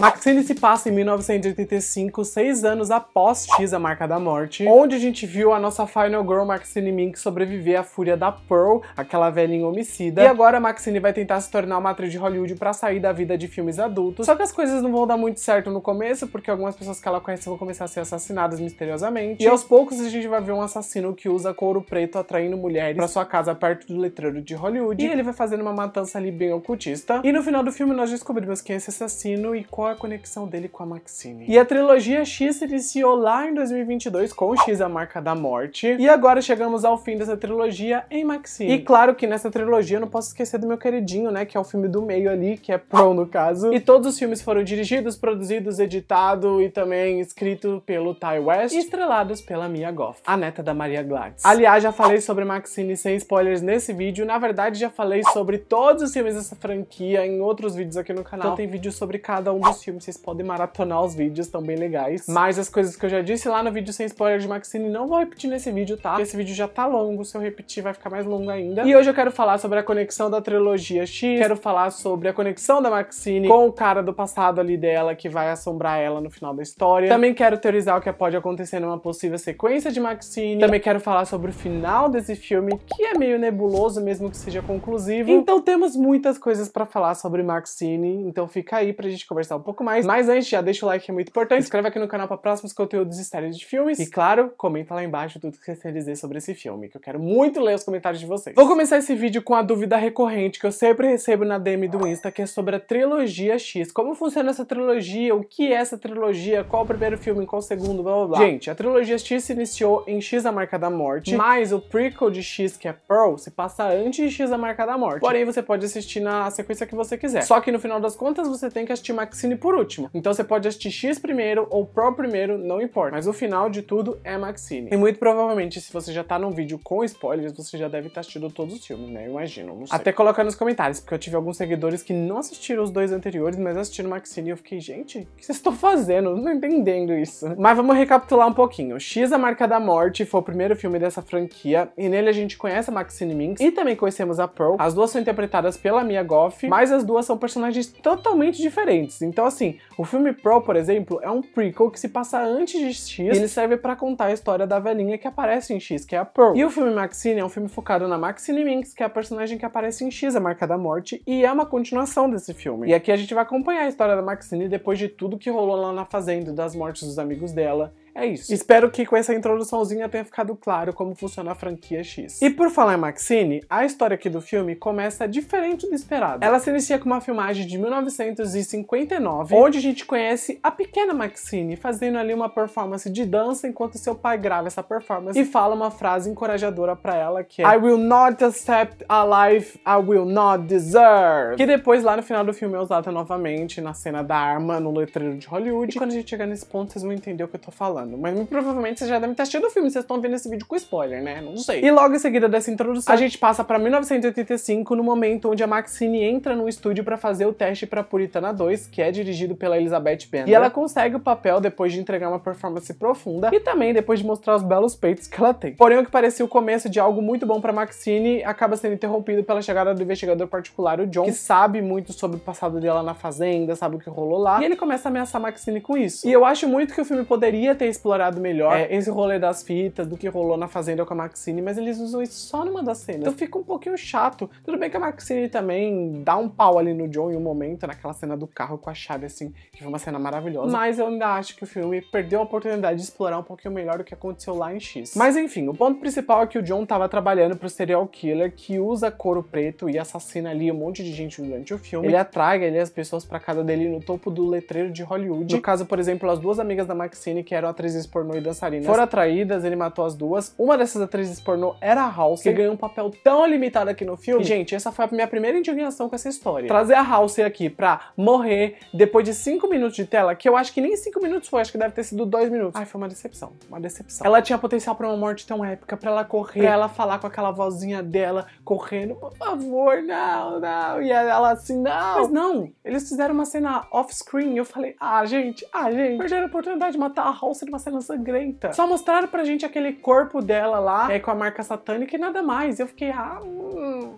Maxine se passa em 1985, seis anos após X, a Marca da Morte, onde a gente viu a nossa Final Girl Maxine Mink sobreviver à fúria da Pearl, aquela velhinha homicida, e agora Maxine vai tentar se tornar uma atriz de Hollywood para sair da vida de filmes adultos. Só que as coisas não vão dar muito certo no começo, porque algumas pessoas que ela conhece vão começar a ser assassinadas misteriosamente, e aos poucos a gente vai ver um assassino que usa couro preto atraindo mulheres para sua casa perto do letreiro de Hollywood, e ele vai fazendo uma matança ali bem ocultista. E no final do filme nós descobrimos quem é esse assassino e qual qual é a conexão dele com a Maxine. E a trilogia X se iniciou lá em 2022 com X, a marca da morte. E agora chegamos ao fim dessa trilogia em Maxine. E claro que nessa trilogia eu não posso esquecer do meu queridinho, né, que é o filme do meio ali, que é Pro no caso. E todos os filmes foram dirigidos, produzidos, editados e também escrito pelo Ty West e estrelados pela Mia Goff, a neta da Maria Gladys. Aliás, já falei sobre Maxine sem spoilers nesse vídeo. Na verdade, já falei sobre todos os filmes dessa franquia em outros vídeos aqui no canal. Então tem vídeo sobre cada um dos os filmes, vocês podem maratonar os vídeos, estão bem legais. Mas as coisas que eu já disse lá no vídeo sem spoiler de Maxine, não vou repetir nesse vídeo, tá? Porque esse vídeo já tá longo, se eu repetir vai ficar mais longo ainda. E hoje eu quero falar sobre a conexão da trilogia X, quero falar sobre a conexão da Maxine com o cara do passado ali dela que vai assombrar ela no final da história. Também quero teorizar o que pode acontecer numa possível sequência de Maxine. Também quero falar sobre o final desse filme, que é meio nebuloso, mesmo que seja conclusivo. Então temos muitas coisas para falar sobre Maxine, então fica aí pra gente conversar um um pouco mais. Mas antes, já deixa o like que é muito importante. Inscreve aqui no canal para próximos conteúdos séries de filmes. E claro, comenta lá embaixo tudo que você tem dizer sobre esse filme, que eu quero muito ler os comentários de vocês. Vou começar esse vídeo com a dúvida recorrente que eu sempre recebo na DM do Insta, que é sobre a trilogia X. Como funciona essa trilogia? O que é essa trilogia? Qual o primeiro filme? Qual o segundo? Blá blá blá. Gente, a trilogia X se iniciou em X a Marca da Morte, mas o prequel de X, que é Pearl, se passa antes de X a Marca da Morte. Porém, você pode assistir na sequência que você quiser. Só que no final das contas, você tem que assistir Maxine por último. Então você pode assistir X primeiro ou Pro primeiro, não importa. Mas o final de tudo é Maxine. E muito provavelmente, se você já tá num vídeo com spoilers, você já deve ter assistido todos os filmes, né? Eu imagino, não sei. Até colocar nos comentários, porque eu tive alguns seguidores que não assistiram os dois anteriores, mas assistiram Maxine e eu fiquei, gente, o que vocês estão fazendo? não tô entendendo isso. Mas vamos recapitular um pouquinho. X, A Marca da Morte, foi o primeiro filme dessa franquia, e nele a gente conhece a Maxine Minx, e também conhecemos a Pearl. As duas são interpretadas pela Mia Goff, mas as duas são personagens totalmente diferentes. Então então, assim, o filme Pro, por exemplo, é um prequel que se passa antes de X e ele serve para contar a história da velhinha que aparece em X, que é a Pearl. E o filme Maxine é um filme focado na Maxine Minx, que é a personagem que aparece em X, a Marca da Morte, e é uma continuação desse filme. E aqui a gente vai acompanhar a história da Maxine depois de tudo que rolou lá na fazenda, das mortes dos amigos dela, é isso. Espero que com essa introduçãozinha tenha ficado claro como funciona a franquia X. E por falar em Maxine, a história aqui do filme começa diferente do esperado. Ela se inicia com uma filmagem de 1959, onde a gente conhece a pequena Maxine fazendo ali uma performance de dança enquanto seu pai grava essa performance e fala uma frase encorajadora para ela que é I will not accept a life I will not deserve. Que depois lá no final do filme é usada novamente na cena da arma no letreiro de Hollywood. E quando a gente chegar nesse ponto, vocês vão entender o que eu tô falando falando, mas provavelmente vocês já devem ter assistido o filme, vocês estão vendo esse vídeo com spoiler, né? Não sei. E logo em seguida dessa introdução, a gente passa pra 1985, no momento onde a Maxine entra no estúdio para fazer o teste para Puritana 2, que é dirigido pela Elizabeth Penn. E ela consegue o papel depois de entregar uma performance profunda e também depois de mostrar os belos peitos que ela tem. Porém, o que parecia o começo de algo muito bom para Maxine acaba sendo interrompido pela chegada do investigador particular, o John, que sabe muito sobre o passado dela na fazenda, sabe o que rolou lá, e ele começa a ameaçar Maxine com isso. E eu acho muito que o filme poderia ter explorado melhor é, esse rolê das fitas, do que rolou na Fazenda com a Maxine, mas eles usam isso só numa das cenas. Então fica um pouquinho chato. Tudo bem que a Maxine também dá um pau ali no John em um momento, naquela cena do carro com a chave, assim, que foi uma cena maravilhosa. Mas eu ainda acho que o filme perdeu a oportunidade de explorar um pouquinho melhor o que aconteceu lá em X. Mas enfim, o ponto principal é que o John tava trabalhando pro serial killer que usa couro preto e assassina ali um monte de gente durante o filme. Ele atrai ali as pessoas pra casa dele no topo do letreiro de Hollywood. No caso, por exemplo, as duas amigas da Maxine que eram atrizes pornô e dançarinas foram atraídas, ele matou as duas. Uma dessas atrizes pornô era a House, que ganhou um papel tão limitado aqui no filme. E, gente, essa foi a minha primeira indignação com essa história. Trazer a House aqui pra morrer depois de cinco minutos de tela, que eu acho que nem cinco minutos foi, acho que deve ter sido dois minutos. Ai, foi uma decepção, uma decepção. Ela tinha potencial pra uma morte tão épica, pra ela correr, pra ela falar com aquela vozinha dela, correndo, por favor, não, não. E ela assim, não. Mas não, eles fizeram uma cena off-screen e eu falei, ah, gente, ah, gente, perderam a oportunidade de matar a House uma cena sangrenta. Só mostraram pra gente aquele corpo dela lá, é, com a marca satânica e nada mais. Eu fiquei, ah,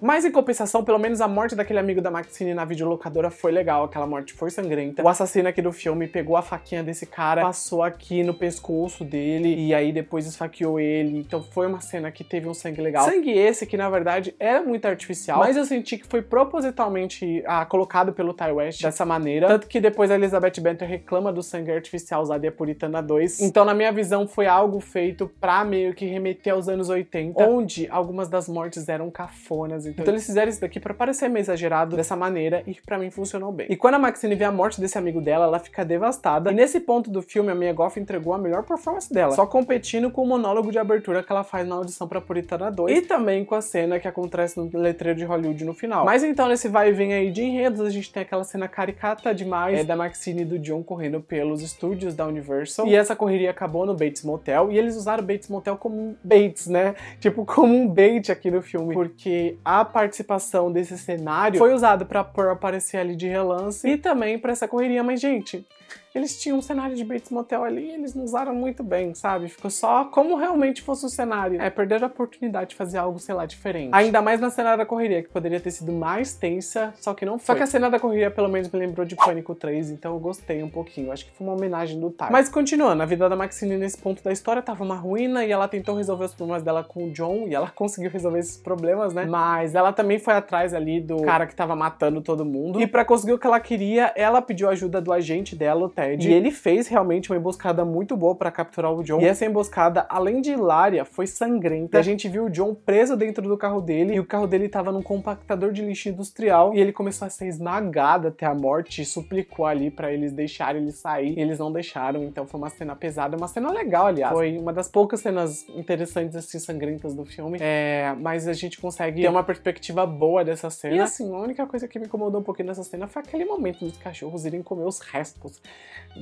mas em compensação, pelo menos a morte daquele amigo da Maxine na videolocadora foi legal, aquela morte foi sangrenta. O assassino aqui do filme pegou a faquinha desse cara, passou aqui no pescoço dele e aí depois esfaqueou ele. Então foi uma cena que teve um sangue legal. Sangue esse que na verdade era muito artificial, mas eu senti que foi propositalmente ah, colocado pelo Ty West dessa maneira. Tanto que depois a Elizabeth Banter reclama do sangue artificial usado em Puritana 2. Então, na minha visão, foi algo feito pra meio que remeter aos anos 80, onde algumas das mortes eram cafonas então, então eles fizeram isso daqui para parecer meio exagerado dessa maneira e para mim funcionou bem. E quando a Maxine vê a morte desse amigo dela, ela fica devastada. E nesse ponto do filme, a Mia Goff entregou a melhor performance dela, só competindo com o monólogo de abertura que ela faz na audição para Puritana 2 e também com a cena que acontece no letreiro de Hollywood no final. Mas então nesse vai e vem aí de enredos, a gente tem aquela cena caricata demais é, da Maxine e do John correndo pelos estúdios da Universal. E essa correria acabou no Bates Motel e eles usaram o Bates Motel como um Bates, né? Tipo como um bait aqui no filme, porque a a participação desse cenário foi usado para Pearl aparecer ali de relance e também para essa correria. Mas, gente, eles tinham um cenário de Bates Motel ali e eles não usaram muito bem, sabe? Ficou só como realmente fosse o cenário. É, perder a oportunidade de fazer algo, sei lá, diferente. Ainda mais na cena da correria, que poderia ter sido mais tensa, só que não foi. Só que a cena da correria, pelo menos, me lembrou de Pânico 3, então eu gostei um pouquinho. Acho que foi uma homenagem do Tyler. Mas continuando, a vida da Maxine nesse ponto da história tava uma ruína e ela tentou resolver os problemas dela com o John e ela conseguiu resolver esses problemas, né? Mas ela também foi atrás ali do cara que tava matando todo mundo. E para conseguir o que ela queria, ela pediu ajuda do agente dela, pelo Ted. E ele fez realmente uma emboscada muito boa para capturar o John. E essa emboscada, além de hilária, foi sangrenta. A gente viu o John preso dentro do carro dele e o carro dele estava num compactador de lixo industrial e ele começou a ser esmagado até a morte e suplicou ali para eles deixarem ele sair. E eles não deixaram, então foi uma cena pesada, uma cena legal, aliás. Foi uma das poucas cenas interessantes assim sangrentas do filme. É, mas a gente consegue ter uma perspectiva boa dessa cena. E assim, a única coisa que me incomodou um pouquinho nessa cena foi aquele momento dos cachorros irem comer os restos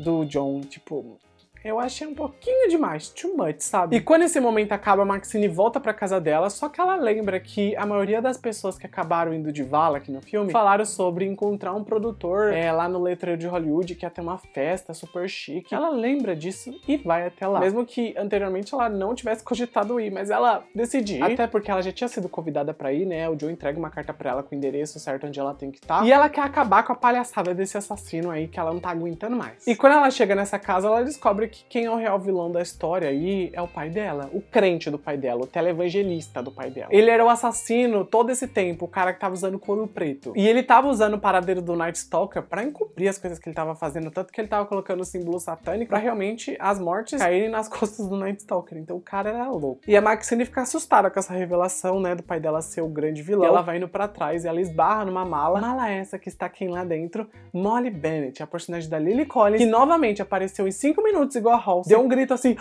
do John, tipo, eu achei um pouquinho demais, too much, sabe? E quando esse momento acaba, a Maxine volta pra casa dela, só que ela lembra que a maioria das pessoas que acabaram indo de vala aqui no filme falaram sobre encontrar um produtor é, lá no letreiro de Hollywood que ia ter uma festa super chique. Ela lembra disso e vai até lá. Mesmo que anteriormente ela não tivesse cogitado ir, mas ela decidiu. Até porque ela já tinha sido convidada pra ir, né? O Joe entrega uma carta pra ela com o endereço certo onde ela tem que estar. Tá. E ela quer acabar com a palhaçada desse assassino aí que ela não tá aguentando mais. E quando ela chega nessa casa, ela descobre que quem é o real vilão da história aí é o pai dela, o crente do pai dela, o televangelista do pai dela. Ele era o assassino todo esse tempo, o cara que tava usando couro preto. E ele tava usando o paradeiro do Night Stalker pra encobrir as coisas que ele tava fazendo, tanto que ele tava colocando o símbolo satânico pra realmente as mortes caírem nas costas do Night Stalker. Então o cara era louco. E a Maxine fica assustada com essa revelação, né, do pai dela ser o grande vilão. E ela vai indo pra trás e ela esbarra numa mala. Mala essa que está quem lá dentro? Molly Bennett, a personagem da Lily Collins, que novamente apareceu em 5 minutos e igual a Halsey. Deu um grito assim.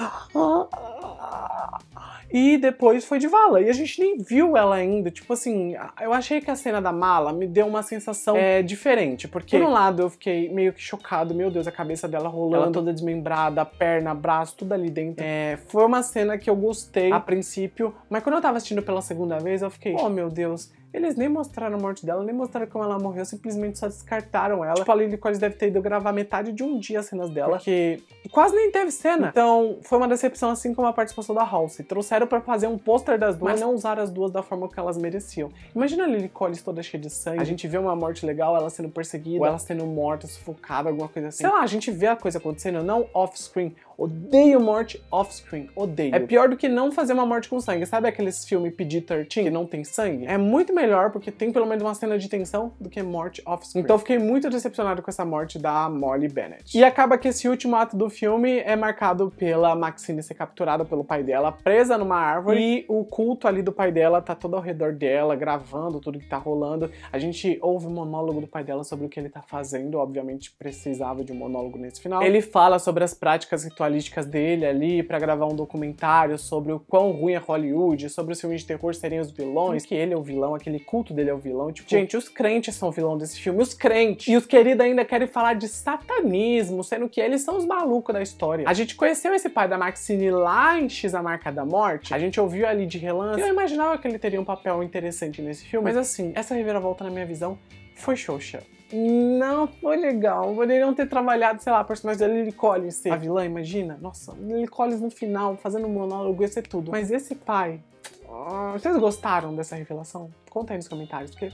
E depois foi de vala. E a gente nem viu ela ainda. Tipo assim, eu achei que a cena da mala me deu uma sensação é, diferente. Porque, por um lado, eu fiquei meio que chocado. Meu Deus, a cabeça dela rolando. Ela toda desmembrada, perna, braço, tudo ali dentro. É, foi uma cena que eu gostei a princípio. Mas quando eu tava assistindo pela segunda vez, eu fiquei, oh meu Deus, eles nem mostraram a morte dela, nem mostraram como ela morreu, simplesmente só descartaram ela. Tipo, a Lily Collins deve ter ido gravar metade de um dia as cenas dela, que quase nem teve cena. Então, foi uma decepção, assim como a participação da Halsey. Trouxeram para fazer um pôster das duas, mas não usaram as duas da forma que elas mereciam. Imagina a Lily Collins toda cheia de sangue, a gente vê uma morte legal, ela sendo perseguida, ou ela sendo morta, sufocada, alguma coisa assim. Sei lá, a gente vê a coisa acontecendo, não off-screen. Odeio morte off-screen, odeio. É pior do que não fazer uma morte com sangue. Sabe aqueles filmes PG-13 que não tem sangue? É muito melhor porque tem pelo menos uma cena de tensão do que morte off-screen. Então fiquei muito decepcionado com essa morte da Molly Bennett. E acaba que esse último ato do filme é marcado pela Maxine ser capturada pelo pai dela, presa numa árvore, e o culto ali do pai dela tá todo ao redor dela, gravando tudo que tá rolando. A gente ouve um monólogo do pai dela sobre o que ele tá fazendo, obviamente precisava de um monólogo nesse final. Ele fala sobre as práticas rituais atualísticas dele ali para gravar um documentário sobre o quão ruim é Hollywood, sobre os filmes de terror serem os vilões, que ele é o vilão, aquele culto dele é o vilão. Tipo, gente, os crentes são o vilão desse filme, os crentes. E os queridos ainda querem falar de satanismo, sendo que eles são os malucos da história. A gente conheceu esse pai da Maxine lá em X A Marca da Morte, a gente ouviu ali de relance, e eu imaginava que ele teria um papel interessante nesse filme, mas assim, essa reviravolta na minha visão foi Xoxa. Não foi legal. Poderiam ter trabalhado, sei lá, a personagem da Lily Collins ser a vilã, imagina? Nossa, Lily Collins no final, fazendo um monólogo, ia ser tudo. Mas esse pai. Ah, vocês gostaram dessa revelação? Conta aí nos comentários, porque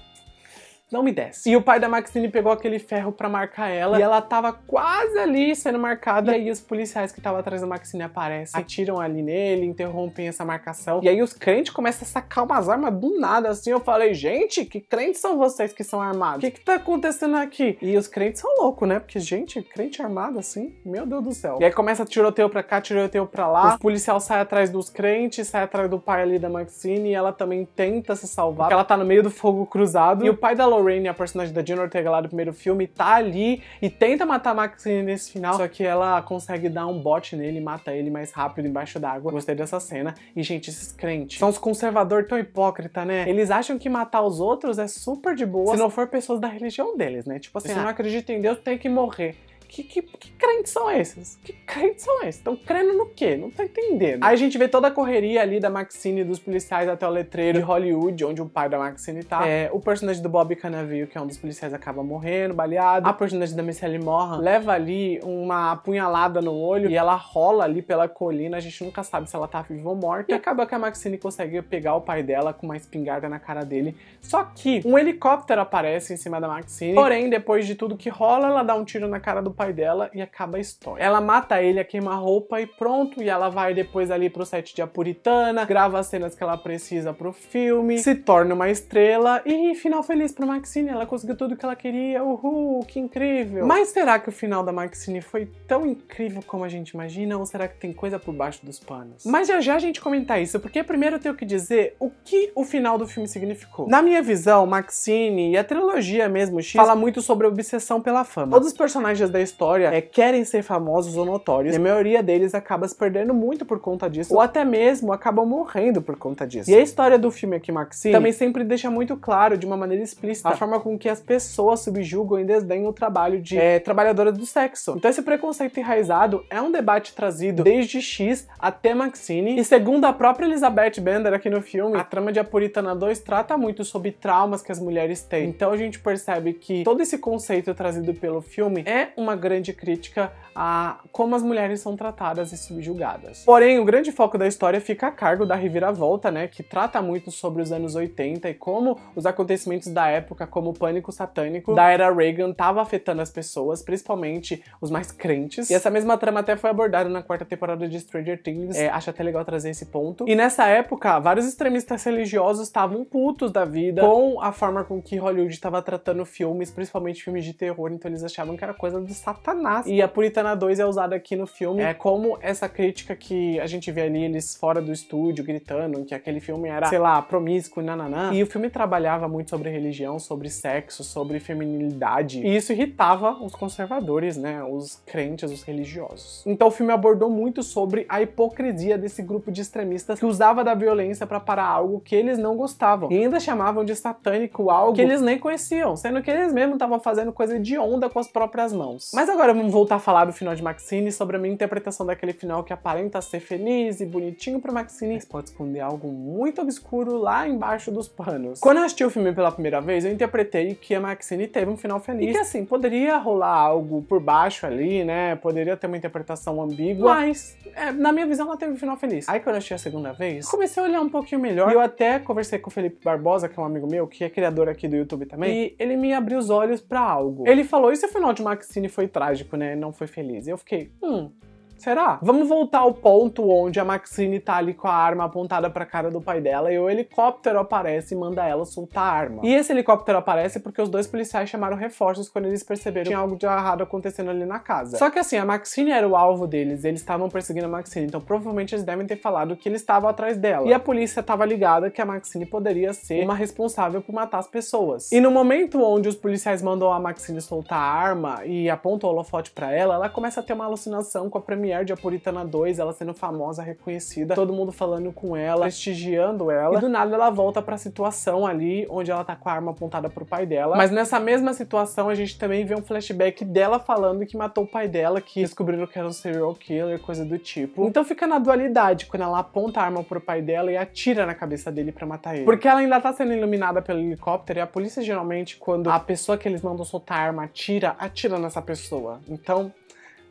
não me desce. E o pai da Maxine pegou aquele ferro para marcar ela e ela tava quase ali sendo marcada. E aí os policiais que estavam atrás da Maxine aparecem, atiram ali nele, interrompem essa marcação. E aí os crentes começam a sacar umas armas do nada assim. Eu falei, gente, que crentes são vocês que são armados? O que que tá acontecendo aqui? E os crentes são loucos, né? Porque, gente, crente armado assim, meu Deus do céu. E aí começa tiroteio pra cá, tiroteio pra lá. Os policiais saem atrás dos crentes, saem atrás do pai ali da Maxine e ela também tenta se salvar. Porque ela tá no meio do fogo cruzado. E o pai da Lorraine, a personagem da Gina Ortega lá do primeiro filme, tá ali e tenta matar Maxine nesse final, só que ela consegue dar um bote nele e mata ele mais rápido embaixo d'água. Gostei dessa cena. E, gente, esses crentes são os conservadores tão hipócritas, né? Eles acham que matar os outros é super de boa se não for pessoas da religião deles, né? Tipo assim, se não ah, acredita em Deus, tem que morrer que, que, que crentes são esses? Que crentes são esses? Estão crendo no quê? Não tô entendendo. Aí a gente vê toda a correria ali da Maxine dos policiais até o letreiro de Hollywood, onde o pai da Maxine tá. É, o personagem do Bob Canavio, que é um dos policiais, acaba morrendo, baleado. A personagem da Michelle Morra leva ali uma apunhalada no olho e ela rola ali pela colina. A gente nunca sabe se ela tá viva ou morta. E acaba que a Maxine consegue pegar o pai dela com uma espingarda na cara dele. Só que um helicóptero aparece em cima da Maxine. Porém, depois de tudo que rola, ela dá um tiro na cara do pai dela e acaba a história. Ela mata ele a queima-roupa e pronto, e ela vai depois ali pro set de Apuritana, grava as cenas que ela precisa pro filme, se torna uma estrela e final feliz pro Maxine, ela conseguiu tudo que ela queria, uhul, que incrível. Mas será que o final da Maxine foi tão incrível como a gente imagina ou será que tem coisa por baixo dos panos? Mas já já a gente comentar isso, porque primeiro eu tenho que dizer o que o final do filme significou. Na minha visão, Maxine e a trilogia mesmo X fala muito sobre a obsessão pela fama. Todos os personagens da história é, querem ser famosos ou notórios, e a maioria deles acaba se perdendo muito por conta disso, ou até mesmo acabam morrendo por conta disso. E a história do filme aqui, Maxine, também sempre deixa muito claro, de uma maneira explícita, a forma com que as pessoas subjugam e desdenham o trabalho de é, eh, trabalhadoras do sexo. Então esse preconceito enraizado é um debate trazido desde X até Maxine, e segundo a própria Elizabeth Bender aqui no filme, a trama de A Puritana 2 trata muito sobre traumas que as mulheres têm. Então a gente percebe que todo esse conceito trazido pelo filme é uma grande crítica a como as mulheres são tratadas e subjugadas. Porém, o grande foco da história fica a cargo da Reviravolta, né, que trata muito sobre os anos 80 e como os acontecimentos da época, como o pânico satânico da era Reagan, estava afetando as pessoas, principalmente os mais crentes. E essa mesma trama até foi abordada na quarta temporada de Stranger Things. É, acho até legal trazer esse ponto. E nessa época, vários extremistas religiosos estavam putos da vida com a forma com que Hollywood estava tratando filmes, principalmente filmes de terror, então eles achavam que era coisa do Satanás. E a Puritana 2 é usada aqui no filme é como essa crítica que a gente vê ali eles fora do estúdio gritando que aquele filme era, sei lá, promíscuo, e nananã. E o filme trabalhava muito sobre religião, sobre sexo, sobre feminilidade. E isso irritava os conservadores, né? Os crentes, os religiosos. Então o filme abordou muito sobre a hipocrisia desse grupo de extremistas que usava da violência para parar algo que eles não gostavam. E ainda chamavam de satânico algo que eles nem conheciam, sendo que eles mesmos estavam fazendo coisa de onda com as próprias mãos. Mas agora vamos voltar a falar do final de Maxine sobre a minha interpretação daquele final que aparenta ser feliz e bonitinho para Maxine, mas pode esconder algo muito obscuro lá embaixo dos panos. Quando eu assisti o filme pela primeira vez, eu interpretei que a Maxine teve um final feliz. E que assim, poderia rolar algo por baixo ali, né? Poderia ter uma interpretação ambígua, mas é, na minha visão ela teve um final feliz. Aí quando eu assisti a segunda vez, comecei a olhar um pouquinho melhor. E eu até conversei com o Felipe Barbosa, que é um amigo meu, que é criador aqui do YouTube também, e ele me abriu os olhos para algo. Ele falou: e se o final de Maxine foi trágico, né? Não foi feliz. E eu fiquei, hum, Será? Vamos voltar ao ponto onde a Maxine tá ali com a arma apontada pra cara do pai dela e o helicóptero aparece e manda ela soltar a arma. E esse helicóptero aparece porque os dois policiais chamaram reforços quando eles perceberam que tinha algo de errado acontecendo ali na casa. Só que assim, a Maxine era o alvo deles, eles estavam perseguindo a Maxine, então provavelmente eles devem ter falado que eles estavam atrás dela. E a polícia estava ligada que a Maxine poderia ser uma responsável por matar as pessoas. E no momento onde os policiais mandam a Maxine soltar a arma e apontam o holofote para ela, ela começa a ter uma alucinação com a premiere premiere de A 2, ela sendo famosa, reconhecida, todo mundo falando com ela, prestigiando ela. E do nada ela volta para a situação ali onde ela tá com a arma apontada pro pai dela. Mas nessa mesma situação a gente também vê um flashback dela falando que matou o pai dela, que descobriram que era um serial killer, coisa do tipo. Então fica na dualidade quando ela aponta a arma pro pai dela e atira na cabeça dele para matar ele. Porque ela ainda tá sendo iluminada pelo helicóptero e a polícia geralmente quando a pessoa que eles mandam soltar a arma atira, atira nessa pessoa. Então,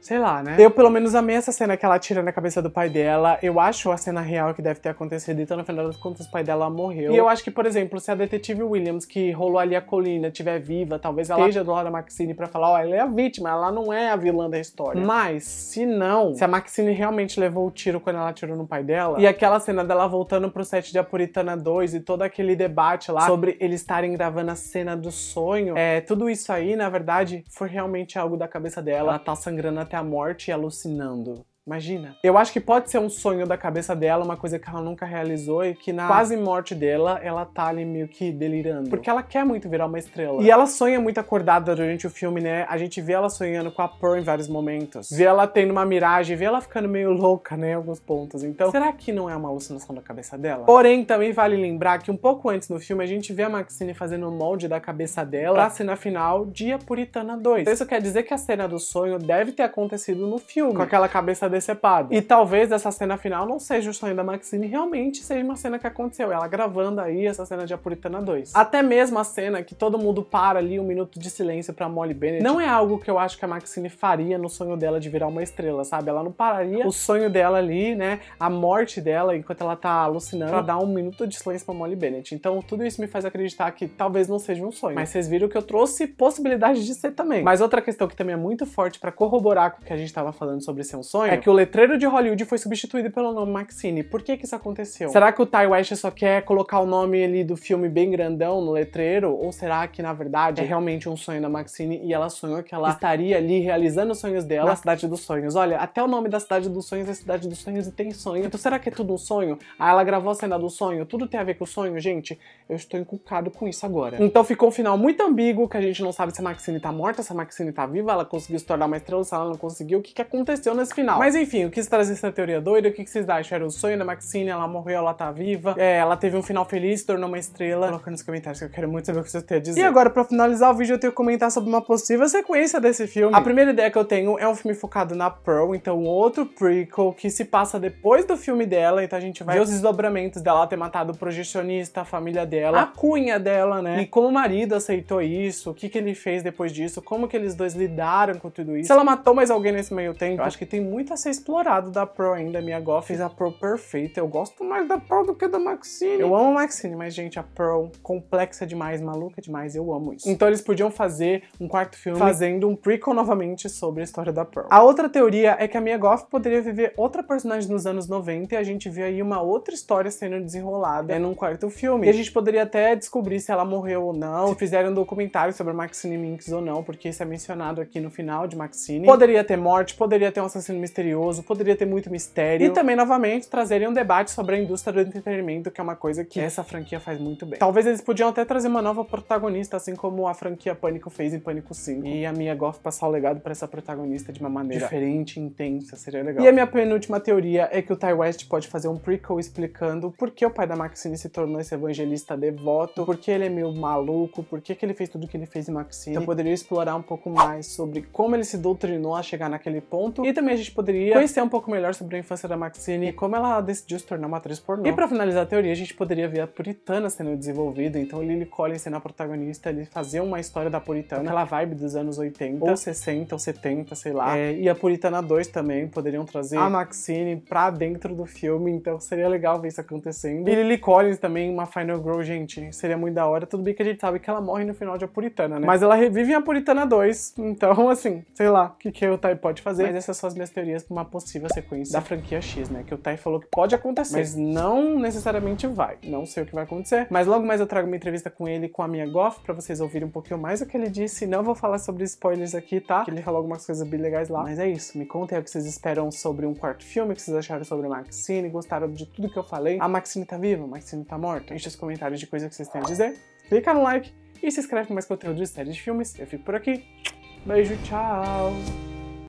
Sei lá, né? Eu pelo menos amei essa cena que ela tira na cabeça do pai dela. Eu acho a cena real que deve ter acontecido, então no final das contas o pai dela morreu. E eu acho que, por exemplo, se a detetive Williams, que rolou ali a colina, estiver viva, talvez ela esteja do lado da Maxine para falar, ó, oh, ela é a vítima, ela não é a vilã da história. Mas, se não, se a Maxine realmente levou o tiro quando ela atirou no pai dela, e aquela cena dela voltando pro set de Apuritana 2 e todo aquele debate lá sobre eles estarem gravando a cena do sonho, é, tudo isso aí, na verdade, foi realmente algo da cabeça dela. Ela tá sangrando até a morte alucinando. Imagina. Eu acho que pode ser um sonho da cabeça dela, uma coisa que ela nunca realizou e que na quase morte dela, ela tá ali meio que delirando. Porque ela quer muito virar uma estrela. E ela sonha muito acordada durante o filme, né? A gente vê ela sonhando com a Pearl em vários momentos. Vê ela tendo uma miragem, vê ela ficando meio louca, né? Em alguns pontos. Então, será que não é uma alucinação da cabeça dela? Porém, também vale lembrar que um pouco antes no filme, a gente vê a Maxine fazendo o molde da cabeça dela pra cena final de A Puritana 2. Então, isso quer dizer que a cena do sonho deve ter acontecido no filme. Com aquela cabeça dela decepada. E talvez essa cena final não seja o sonho da Maxine, realmente seja uma cena que aconteceu. Ela gravando aí essa cena de A Puritana 2. Até mesmo a cena que todo mundo para ali um minuto de silêncio pra Molly Bennett não é algo que eu acho que a Maxine faria no sonho dela de virar uma estrela, sabe? Ela não pararia o sonho dela ali, né? A morte dela enquanto ela tá alucinando pra dar um minuto de silêncio pra Molly Bennett. Então tudo isso me faz acreditar que talvez não seja um sonho. Mas vocês viram que eu trouxe possibilidade de ser também. Mas outra questão que também é muito forte para corroborar com o que a gente tava falando sobre ser um sonho é que que o letreiro de Hollywood foi substituído pelo nome Maxine. Por que que isso aconteceu? Será que o Ty West só quer colocar o nome ali do filme bem grandão no letreiro? Ou será que, na verdade, é, é realmente um sonho da Maxine e ela sonhou que ela estaria ali realizando os sonhos dela na Cidade dos Sonhos? Olha, até o nome da Cidade dos Sonhos é Cidade dos Sonhos e tem sonho. Então será que é tudo um sonho? Ah, ela gravou a cena do sonho? Tudo tem a ver com o sonho? Gente, eu estou inculcado com isso agora. Então ficou um final muito ambíguo, que a gente não sabe se a Maxine tá morta, se a Maxine tá viva, ela conseguiu se tornar uma estrela, se ela não conseguiu, o que, que aconteceu nesse final. Mas enfim, eu quis trazer essa teoria doida. O que, que vocês acham? Era um sonho da Maxine? Ela morreu, ela tá viva? É, ela teve um final feliz, tornou uma estrela? Coloca nos comentários que eu quero muito saber o que vocês têm a dizer. E agora, pra finalizar o vídeo, eu tenho que comentar sobre uma possível sequência desse filme. A primeira ideia que eu tenho é um filme focado na Pearl, então outro prequel que se passa depois do filme dela. Então a gente vai ver os desdobramentos dela ter matado o projecionista, a família dela, a cunha dela, né? E como o marido aceitou isso, o que, que ele fez depois disso, como que eles dois lidaram com tudo isso. Se ela matou mais alguém nesse meio tempo, eu acho que tem muita a ser explorado da Pro ainda. A minha Gó fez a Pro perfeita. Eu gosto mais da Pro do que da Maxine. Eu amo a Maxine, mas, gente, a Pro complexa demais, maluca demais. Eu amo isso. Então eles podiam fazer um quarto filme fazendo um prequel novamente sobre a história da Pro. A outra teoria é que a Mia Goff poderia viver outra personagem nos anos 90 e a gente vê aí uma outra história sendo desenrolada é, num quarto filme. E a gente poderia até descobrir se ela morreu ou não, se fizeram um documentário sobre a Maxine Minx ou não, porque isso é mencionado aqui no final de Maxine. Poderia ter morte, poderia ter um assassino misterioso misterioso, poderia ter muito mistério. E também, novamente, trazerem um debate sobre a indústria do entretenimento, que é uma coisa que essa franquia faz muito bem. Talvez eles podiam até trazer uma nova protagonista, assim como a franquia Pânico fez em Pânico 5. E a Mia Goff passar o legado para essa protagonista de uma maneira diferente, intensa, seria legal. E a minha penúltima teoria é que o Ty West pode fazer um prequel explicando por que o pai da Maxine se tornou esse evangelista devoto, por que ele é meio maluco, por que, que ele fez tudo que ele fez em Maxine. Então poderia explorar um pouco mais sobre como ele se doutrinou a chegar naquele ponto. E também a gente poderia poderia conhecer um pouco melhor sobre a infância da Maxine e como ela decidiu se tornar uma atriz pornô. E para finalizar a teoria, a gente poderia ver a Puritana sendo desenvolvida, então Lily Collins sendo a protagonista, ele fazer uma história da Puritana, aquela vibe dos anos 80, ou 60, ou 70, sei lá. É, e a Puritana 2 também poderiam trazer a Maxine pra dentro do filme, então seria legal ver isso acontecendo. E Lily Collins também, uma Final Girl, gente, seria muito da hora. Tudo bem que a gente sabe que ela morre no final de A Puritana, né? Mas ela revive em A Puritana 2, então assim, sei lá, o que, que o Tai pode fazer. Mas essas são as minhas teorias uma possível sequência da franquia X, né? Que o Tai falou que pode acontecer, mas não necessariamente vai. Não sei o que vai acontecer. Mas logo mais eu trago uma entrevista com ele com a minha Goff para vocês ouvirem um pouquinho mais o que ele disse. Não vou falar sobre spoilers aqui, tá? Que ele falou algumas coisas bem legais lá. Mas é isso. Me contem o que vocês esperam sobre um quarto filme, o que vocês acharam sobre a Maxine, gostaram de tudo que eu falei. A Maxine tá viva, a Maxine tá morta. Enche os comentários de coisa que vocês têm a dizer. Clica no like e se inscreve para mais conteúdo de séries de filmes. Eu fico por aqui. Beijo, tchau!